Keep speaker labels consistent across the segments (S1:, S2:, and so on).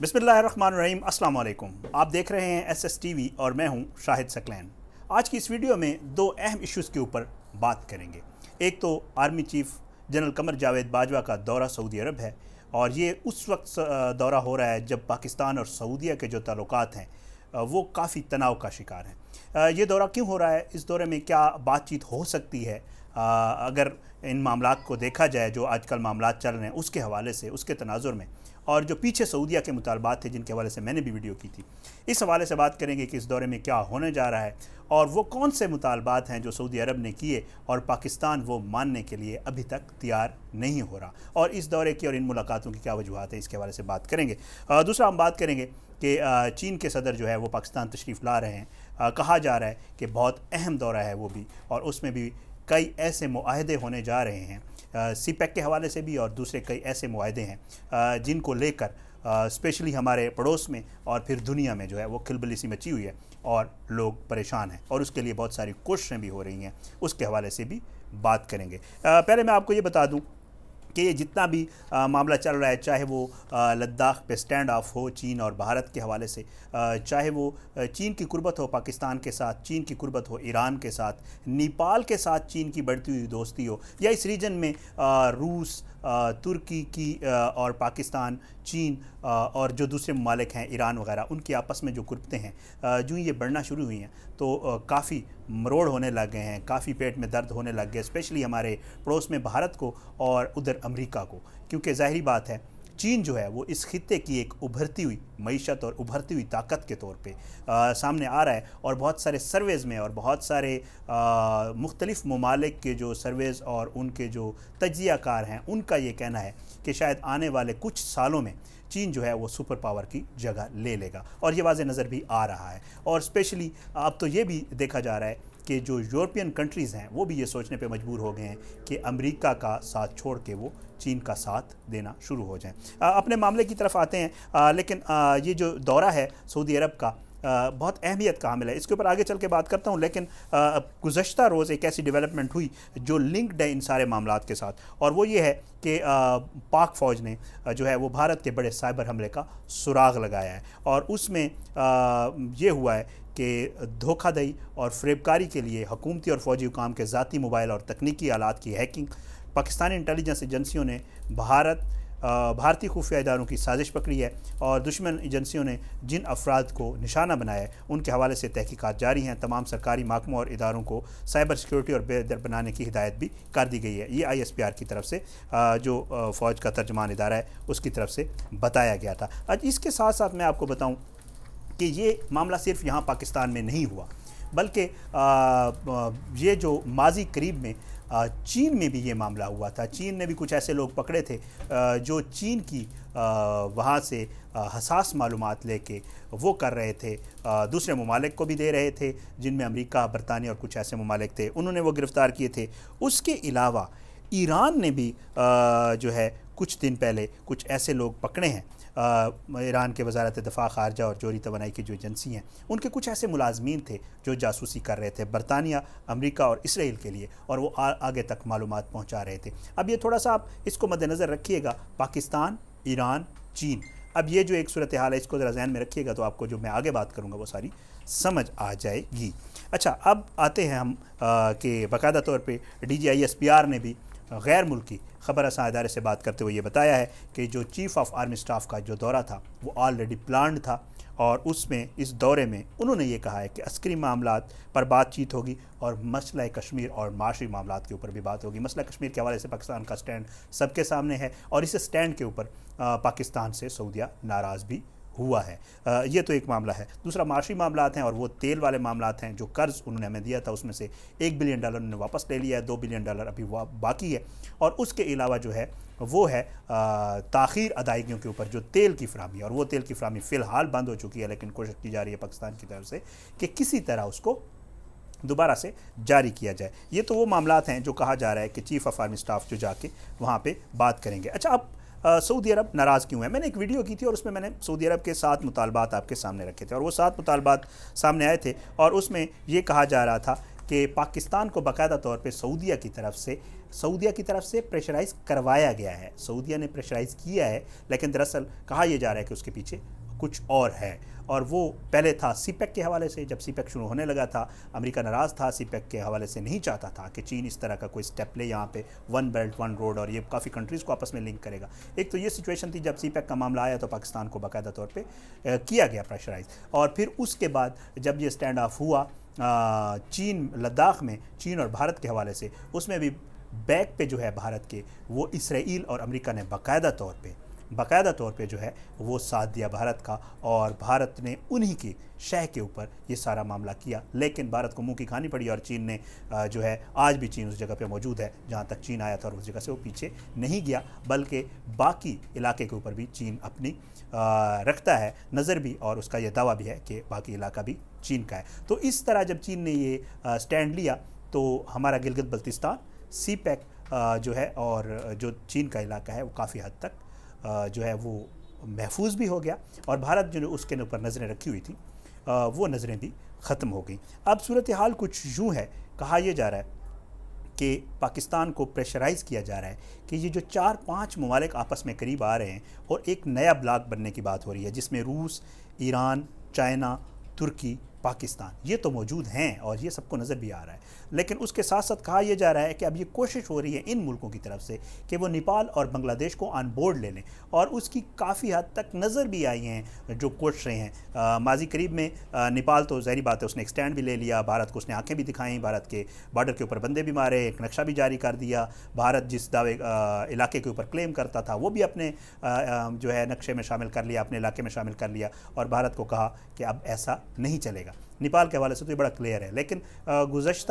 S1: बिसमीम वालेकुम आप देख रहे हैं एस एस टी वी और मैं हूं शाहिद सकलैन आज की इस वीडियो में दो अहम इश्यूज़ के ऊपर बात करेंगे एक तो army chief general Qamar Javed Bajwa का दौरा सऊदी अरब है और ये उस वक्त दौरा हो रहा है जब पाकिस्तान और सऊदीया के जो ताल्लुक हैं वो काफ़ी तनाव का शिकार हैं ये दौरा क्यों हो रहा है इस दौरे में क्या बातचीत हो सकती है अगर इन मामला को देखा जाए जो आजकल मामला चल रहे हैं उसके हवाले से उसके तनाजुर में और जो पीछे सऊदिया के मुतालबात थे जिनके हवाले से मैंने भी वीडियो की थी इस हवाले से बात करेंगे कि इस दौरे में क्या होने जा रहा है और वो कौन से मुतालबात हैं जो सऊदी अरब ने किए और पाकिस्तान वो मानने के लिए अभी तक तैयार नहीं हो रहा और इस दौरे की और इन मुलाकातों की क्या वजूहत है इसके हवाले से बात करेंगे दूसरा हम बात करेंगे कि चीन के सदर जो है वो पाकिस्तान तशरीफ़ ला रहे हैं कहा जा रहा है कि बहुत अहम दौरा है वो भी और उसमें भी कई ऐसे माहदे होने जा रहे हैं सी पैक e के हवाले से भी और दूसरे कई ऐसे माहदे हैं जिनको लेकर स्पेशली हमारे पड़ोस में और फिर दुनिया में जो है वो खिलबली सी मची हुई है और लोग परेशान हैं और उसके लिए बहुत सारी कोशिशें भी हो रही हैं उसके हवाले से भी बात करेंगे पहले मैं आपको ये बता दूं कि ये जितना भी आ, मामला चल रहा है चाहे वो लद्दाख पे स्टैंड ऑफ हो चीन और भारत के हवाले से आ, चाहे वो चीन की कुर्बत हो पाकिस्तान के साथ चीन की कुर्बत हो ईरान के साथ नेपाल के साथ चीन की बढ़ती हुई दोस्ती हो या इस रीजन में आ, रूस तुर्की की और पाकिस्तान चीन और जो दूसरे ममालिक हैं ईरान वगैरह उनकी आपस में जो कुर्बतें हैं जो ये बढ़ना शुरू हुई हैं तो काफ़ी मरोड़ होने लग गए हैं काफ़ी पेट में दर्द होने लग गए स्पेशली हमारे पड़ोस में भारत को और उधर अमेरिका को क्योंकि ज़ाहरी बात है चीन जो है वो इस खत्े की एक उभरती हुई मीशत और उभरती हुई ताकत के तौर पे आ, सामने आ रहा है और बहुत सारे सर्वेज़ में और बहुत सारे मुख्तलिफ़ ममालिक के जो सर्वेज़ और उनके जो कार हैं उनका ये कहना है कि शायद आने वाले कुछ सालों में चीन जो है वो सुपर पावर की जगह ले लेगा और ये वाज नज़र भी आ रहा है और स्पेशली अब तो ये भी देखा जा रहा है कि जो यूरोपियन कंट्रीज़ हैं वो भी ये सोचने पे मजबूर हो गए हैं कि अमेरिका का साथ छोड़ के वो चीन का साथ देना शुरू हो जाए अपने मामले की तरफ आते हैं आ, लेकिन आ, ये जो दौरा है सऊदी अरब का बहुत अहमियत का हमला है इसके ऊपर आगे चल के बात करता हूँ लेकिन गुजशत रोज़ एक ऐसी डेवलपमेंट हुई जो लिंक्ड है इन सारे मामला के साथ और वो ये है कि पाक फ़ौज ने जो है वो भारत के बड़े साइबर हमले का सुराग लगाया है और उसमें ये हुआ है कि धोखाधड़ी और फ्रेबकारी के लिए हकूमती और फौजी हुकाम के ज़ाती मोबाइल और तकनीकी आलात की हैकिंग पाकिस्तानी इंटेलिजेंस एजेंसियों ने भारत भारतीय खुफिया इदारों की साजिश पकड़ी है और दुश्मन एजेंसियों ने जिन अफराद को निशाना बनाया है उनके हवाले से तहकीक़ात जारी हैं तमाम सरकारी महकमों और इदारों को साइबर सिक्योरिटी और बेहतर बनाने की हिदायत भी कर दी गई है ये आई एस पी आर की तरफ से जो फ़ौज का तर्जमान इदारा है उसकी तरफ से बताया गया था आज इसके साथ साथ मैं आपको बताऊँ कि ये मामला सिर्फ यहाँ पाकिस्तान में नहीं हुआ बल्कि ये जो माजी करीब में चीन में भी ये मामला हुआ था चीन ने भी कुछ ऐसे लोग पकड़े थे जो चीन की वहाँ से हसास मालूम लेके वो कर रहे थे दूसरे ममालिक को भी दे रहे थे जिनमें अमेरिका बरतानिया और कुछ ऐसे ममालिक थे उन्होंने वो गिरफ़्तार किए थे उसके अलावा ईरान ने भी जो है कुछ दिन पहले कुछ ऐसे लोग पकड़े हैं ईरान के वजारत दफ़ा खारजा और जोरी तोानाई की जो एजेंसी हैं उनके कुछ ऐसे मुलाजमीन थे जो जासूसी कर रहे थे बरतानिया अमरीका और इसराइल के लिए और वो आ, आगे तक मालूम पहुँचा रहे थे अब ये थोड़ा सा आप इसको मद्दनज़र रखिएगा पाकिस्तान ईरान चीन अब ये जो एक सूरत हाल है इसको ज़रा जहन में रखिएगा तो आपको जो मैं आगे बात करूँगा वो सारी समझ आ जाएगी अच्छा अब आते हैं हम कि बाकायदा तौर पे D G I S P R ने भी गैर मुल्की खबर असा अदारे से बात करते हुए ये बताया है कि जो चीफ ऑफ आर्मी स्टाफ का जो दौरा था वो ऑलरेडी प्लान था और उसमें इस दौरे में उन्होंने ये कहा है कि अस्करी मामला पर बातचीत होगी और मसला कश्मीर और माशी मामला के ऊपर भी बात होगी मसला कश्मीर के हवाले से पाकिस्तान का स्टैंड सबके सामने है और इस स्टैंड के ऊपर पाकिस्तान से सऊदिया नाराज़ भी हुआ है ये तो एक मामला है दूसरा माशी मामला हैं और वो तेल वाले मामला हैं जो कर्ज़ उन्होंने हमें दिया था उसमें से एक बिलियन डॉलर उन्होंने वापस ले लिया है दो बिलियन डॉलर अभी बाकी है और उसके अलावा जो है वो है ताखीर अदायगियों के ऊपर जो तेल की फ्राहमी और वो तेल की फ्राहमी फ़िलहाल बंद हो चुकी है लेकिन कोशिश की जा रही है पाकिस्तान की तरफ से कि किसी तरह उसको दोबारा से जारी किया जाए ये तो वो मामला हैं जो कहा जा रहा है कि चीफ ऑफ आर्मी स्टाफ जो जाके वहाँ पे बात करेंगे अच्छा अब सऊदी अरब नाराज़ क्यों है मैंने एक वीडियो की थी और उसमें मैंने सऊदी अरब के सात मुतालबात आपके सामने रखे थे और वो सात मुतालबात सामने आए थे और उसमें ये कहा जा रहा था कि पाकिस्तान को बाकायदा तौर पर सऊदिया की तरफ से सऊदिया की तरफ से प्रेशराइज़ करवाया गया है सऊदिया ने प्रेशराइज़ किया है लेकिन दरअसल कहा यह जा रहा है कि उसके पीछे कुछ और है और वो पहले था सीपेक e के हवाले से जब सीपेक e शुरू होने लगा था अमेरिका नाराज़ था सीपेक e के हवाले से नहीं चाहता था कि चीन इस तरह का कोई स्टेप ले यहाँ पे वन बेल्ट वन रोड और ये काफ़ी कंट्रीज़ को आपस में लिंक करेगा एक तो ये सिचुएशन थी जब सीपेक का मामला आया तो पाकिस्तान को बाकायदा तौर पर किया गया प्रेशराइज और फिर उसके बाद जब ये स्टैंड ऑफ हुआ चीन लद्दाख में चीन और भारत के हवाले से उसमें भी बैक पे जो है भारत के वो इसराइल और अमेरिका ने बाकायदा तौर पे बाकायदा तौर पे जो है वो साथ दिया भारत का और भारत ने उन्हीं की शह के ऊपर ये सारा मामला किया लेकिन भारत को मुंह की खानी पड़ी और चीन ने जो है आज भी चीन उस जगह पे मौजूद है जहाँ तक चीन आया था और उस जगह से वो पीछे नहीं गया बल्कि बाकी इलाके के ऊपर भी चीन अपनी रखता है नज़र भी और उसका यह दावा भी है कि बाकी इलाका भी चीन का है तो इस तरह जब चीन ने ये स्टैंड लिया तो हमारा गिलगित बल्तिस्तान सी पैक जो है और जो चीन का इलाका है वो काफ़ी हद तक जो है वो महफूज भी हो गया और भारत जो उसके ऊपर नज़रें रखी हुई थी वो नज़रें भी ख़त्म हो गई अब सूरत हाल कुछ यूँ है कहा यह जा रहा है कि पाकिस्तान को प्रेशराइज़ किया जा रहा है कि ये जो चार पांच ममालिक आपस में करीब आ रहे हैं और एक नया ब्लाक बनने की बात हो रही है जिसमें रूस ईरान चाइना तुर्की पाकिस्तान ये तो मौजूद हैं और ये सबको नज़र भी आ रहा है लेकिन उसके साथ साथ कहा यह जा रहा है कि अब ये कोशिश हो रही है इन मुल्कों की तरफ से कि वो नेपाल और बांग्लादेश को ऑन बोर्ड ले लें और उसकी काफ़ी हद तक नज़र भी आई हैं जो कोश रहे हैं माजी करीब में आ, नेपाल तो जहरी बात है उसने एक स्टैंड भी ले लिया भारत को उसने आँखें भी दिखाई भारत के बॉर्डर के ऊपर बंदे भी मारे एक नक्शा भी जारी कर दिया भारत जिस दावे इलाके के ऊपर क्लेम करता था वो भी अपने जो है नक्शे में शामिल कर लिया अपने इलाके में शामिल कर लिया और भारत को कहा कि अब ऐसा नहीं चलेगा जाएगा नेपाल के हवाले से तो ये बड़ा क्लियर है लेकिन गुज्त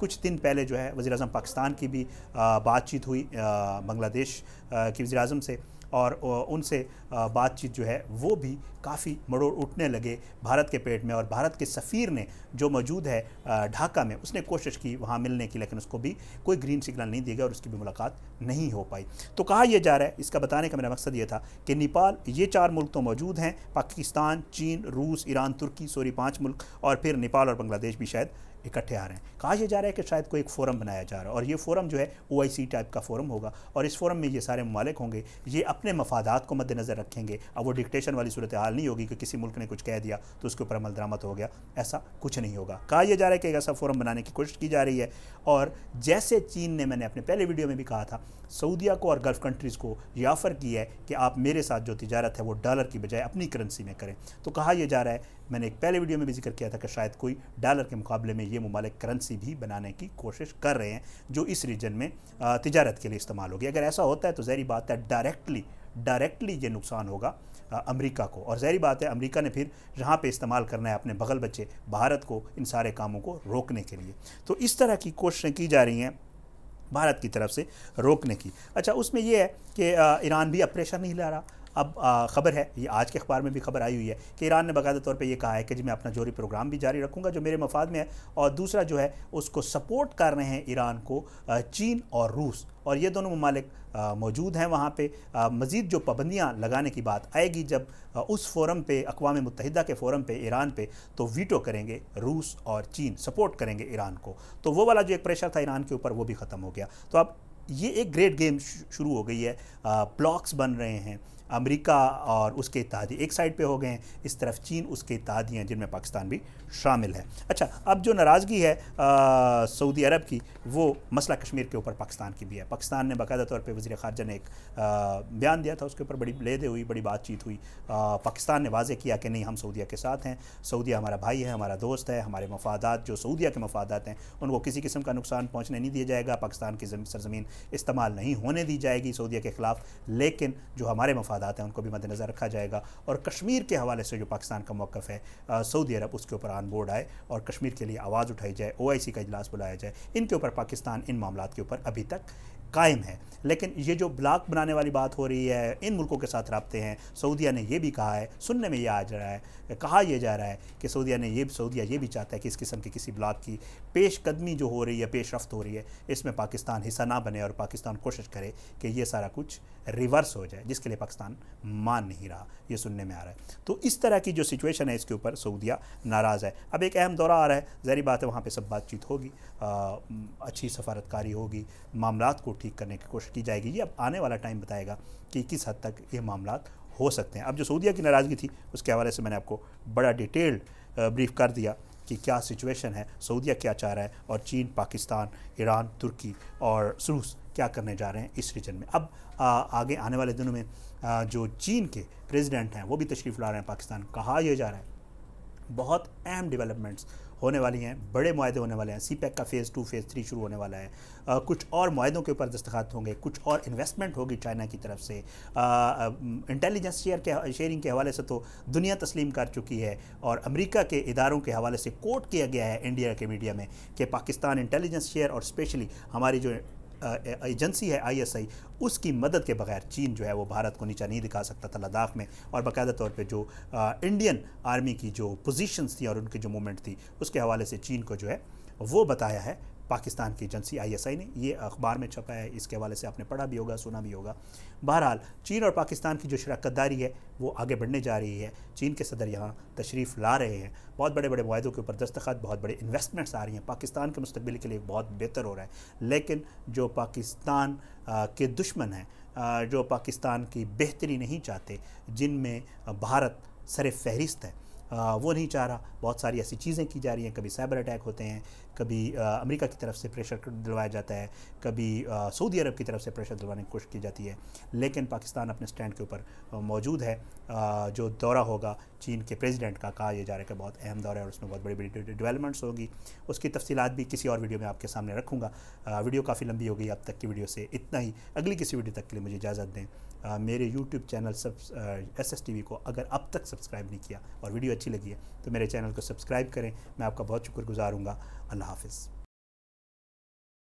S1: कुछ दिन पहले जो है वज़ी अजम पाकिस्तान की भी बातचीत हुई बांग्लादेश की वज़ी अजम से और उनसे बातचीत जो है वो भी काफ़ी मरोड़ उठने लगे भारत के पेट में और भारत के सफ़ीर ने जो मौजूद है ढाका में उसने कोशिश की वहाँ मिलने की लेकिन उसको भी कोई ग्रीन सिग्नल नहीं दिया गया और उसकी भी मुलाकात नहीं हो पाई तो कहा यह जा रहा है इसका बताने का मेरा मकसद ये था कि नेपाल ये चार मुल्क तो मौजूद हैं पाकिस्तान चीन रूस ईरान तुर्की सॉरी पाँच मुल्क और फिर नेपाल और बांग्लादेश भी शायद इकट्ठे आ रहे हैं कहा यह जा रहा है कि शायद कोई एक फोरम बनाया जा रहा है और ये फोरम जो है ओ टाइप का फोरम होगा और इस फोरम में ये सारे ममालिक होंगे ये अपने मफादात को मद्देनज़र रखेंगे अब वो डिक्टेशन वाली सूरत हाल नहीं होगी कि किसी मुल्क ने कुछ कह दिया तो उसके ऊपर अमल दरामद हो गया ऐसा कुछ नहीं होगा कहा यह जा रहा है कि एक ऐसा फोरम बनाने की कोशिश की जा रही है और जैसे चीन ने मैंने अपने पहले वीडियो में भी कहा था सऊदिया को और गल्फ़ कंट्रीज़ को ये ऑफ़र की है कि आप मेरे साथ जो तजारत है वो डॉलर की बजाय अपनी करेंसी में करें तो कहा यह जा रहा है मैंने एक पहले वीडियो में भी जिक्र किया था कि शायद कोई डॉलर के मुकाबले में ये ये ममालिक करेंसी भी बनाने की कोशिश कर रहे हैं जो इस रीजन में तजारत के लिए इस्तेमाल होगी अगर ऐसा होता है तो जहरी बात है डायरेक्टली डायरेक्टली ये नुकसान होगा अमेरिका को और जहरी बात है अमेरिका ने फिर यहाँ पे इस्तेमाल करना है अपने बगल बच्चे भारत को इन सारे कामों को रोकने के लिए तो इस तरह की कोशिशें की जा रही हैं भारत की तरफ से रोकने की अच्छा उसमें यह है कि ईरान भी अब प्रेशर नहीं ला रहा अब ख़बर है ये आज के अखबार में भी खबर आई हुई है कि ईरान ने बाकायदा तौर पर यह कहा है कि जी मैं अपना जोरी प्रोग्राम भी जारी रखूँगा जो मेरे मफाद में है और दूसरा जो है उसको सपोर्ट कर रहे हैं ईरान को चीन और रूस और ये दोनों ममालिक मौजूद हैं वहाँ पे मज़ीद जो पाबंदियाँ लगाने की बात आएगी जब उस फोरम पे अकवा मुतहदा के फोरम पे ईरान पे तो वीटो करेंगे रूस और चीन सपोर्ट करेंगे ईरान को तो वो वाला जो एक प्रेशर था ईरान के ऊपर वो भी ख़त्म हो गया तो अब ये एक ग्रेट गेम शुरू हो गई है ब्लॉक्स बन रहे हैं अमेरिका और उसके इतिहादी एक साइड पे हो गए हैं इस तरफ चीन उसके इतिहादी हैं जिनमें पाकिस्तान भी शामिल है अच्छा अब जो नाराज़गी है सऊदी अरब की वो मसला कश्मीर के ऊपर पाकिस्तान की भी है पाकिस्तान ने बाकायदा तौर पर वजी खारजा ने एक बयान दिया था उसके ऊपर बड़ी लेदे हुई बड़ी बातचीत हुई आ, पाकिस्तान ने वाजे किया कि नहीं हम सऊदिया के साथ हैं सऊदिया हमारा भाई है हमारा दोस्त है हमारे मफादा जो सऊदिया के मफादा हैं उनको किसी किस्म का नुकसान पहुँचने नहीं दिया जाएगा पाकिस्तान की सरजमीन इस्तेमाल नहीं होने दी जाएगी सऊदिया के ख़िलाफ़ लेकिन जो हमारे मफाद मफादात हैं उनको भी मद्देनज़र रखा जाएगा और कश्मीर के हवाले से जो पाकिस्तान का मौक़ है सऊदी अरब उसके ऊपर आन बोर्ड आए और कश्मीर के लिए आवाज़ उठाई जाए ओ आई सी का इजलास बुलाया जाए इनके ऊपर पाकिस्तान इन मामला के ऊपर अभी तक कायम है लेकिन ये जो ब्लॉक बनाने वाली बात हो रही है इन मुल्कों के साथ रबते हैं सऊदिया ने यह भी कहा है सुनने में यह आ जा रहा है कहा यह जा रहा है कि सऊदिया ने ये सऊदिया ये भी चाहता है कि इस किस्म के किसी ब्लॉक की पेश कदमी जो हो रही है पेश रफ्त हो रही है इसमें पाकिस्तान हिस्सा ना बने और पाकिस्तान कोशिश करे कि ये सारा कुछ रिवर्स हो जाए जिसके लिए पाकिस्तान मान नहीं रहा ये सुनने में आ रहा है तो इस तरह की जो सिचुएशन है इसके ऊपर सऊदिया नाराज़ है अब एक अहम दौरा आ रहा है जहरी बात है वहाँ पर सब बातचीत होगी अच्छी सफारतकारी होगी मामला को ठीक करने की कोशिश की जाएगी ये अब आने वाला टाइम बताएगा कि किस हद तक ये मामला हो सकते हैं अब जो सऊदिया की नाराज़गी थी उसके हवाले से मैंने आपको बड़ा डिटेल्ड ब्रीफ कर दिया कि क्या सिचुएशन है सऊदीया क्या चाह रहा है और चीन पाकिस्तान ईरान तुर्की और रूस क्या करने जा रहे हैं इस रीजन में अब आ, आगे आने वाले दिनों में आ, जो चीन के प्रेसिडेंट हैं वो भी तशरीफ़ ला रहे हैं पाकिस्तान कहा यह जा रहा है बहुत अहम डेवलपमेंट्स होने वाली हैं बड़े माहे होने वाले हैं सी पैक e का फ़ेज़ टू फ़ेज़ थ्री शुरू होने वाला है आ, कुछ और माहों के ऊपर दस्तखत होंगे कुछ और इन्वेस्टमेंट होगी चाइना की तरफ से इंटेलिजेंस शेयर के शेयरिंग के हवाले से तो दुनिया तस्लीम कर चुकी है और अमरीका के इदारों के हवाले से कोट किया गया है इंडिया के मीडिया में कि पाकिस्तान इंटेलिजेंस शेयर और स्पेशली हमारी जो एजेंसी है आईएसआई उसकी मदद के बगैर चीन जो है वो भारत को नीचा नहीं दिखा सकता था लद्दाख में और बाकायदा तौर पे जो आ, इंडियन आर्मी की जो पोजीशंस थी और उनकी जो मूवमेंट थी उसके हवाले से चीन को जो है वो बताया है पाकिस्तान की एजेंसी आईएसआई ने ये अखबार में छपा है इसके हवाले से आपने पढ़ा भी होगा सुना भी होगा बहरहाल चीन और पाकिस्तान की जो शराकत दारी है वो आगे बढ़ने जा रही है चीन के सदर यहाँ तशरीफ़ ला रहे हैं बहुत बड़े बड़े माहदों के ऊपर दस्तखत बहुत बड़े इन्वेस्टमेंट्स आ रही हैं पाकिस्तान के मुस्तबिल के लिए बहुत बेहतर हो रहा है लेकिन जो पाकिस्तान के दुश्मन हैं जो पाकिस्तान की बेहतरी नहीं चाहते जिनमें भारत सर फहरिस्त है वो नहीं चाह रहा बहुत सारी ऐसी चीज़ें की जा रही हैं कभी साइबर अटैक होते हैं कभी अमेरिका की तरफ से प्रेशर दिलवाया जाता है कभी सऊदी अरब की तरफ से प्रेशर दिलवाने की कोशिश की जाती है लेकिन पाकिस्तान अपने स्टैंड के ऊपर मौजूद है जो दौरा होगा चीन के प्रेसिडेंट का कहा यह जा रहा है कि बहुत अहम दौरा है और उसमें बहुत बड़ी बड़ी डेवलपमेंट्स होगी उसकी तफसीत भी किसी और वीडियो में आपके सामने रखूँगा वीडियो काफ़ी लंबी हो गई अब तक की वीडियो से इतना ही अगली किसी वीडियो तक के लिए मुझे इजाज़त दें मेरे यूट्यूब चैनल सब एस एस को अगर अब तक सब्सक्राइब नहीं किया और वीडियो अच्छी लगी है तो मेरे चैनल को सब्सक्राइब करें मैं आपका बहुत शुक्रगुजार हूँ अल्लाह हाफिज़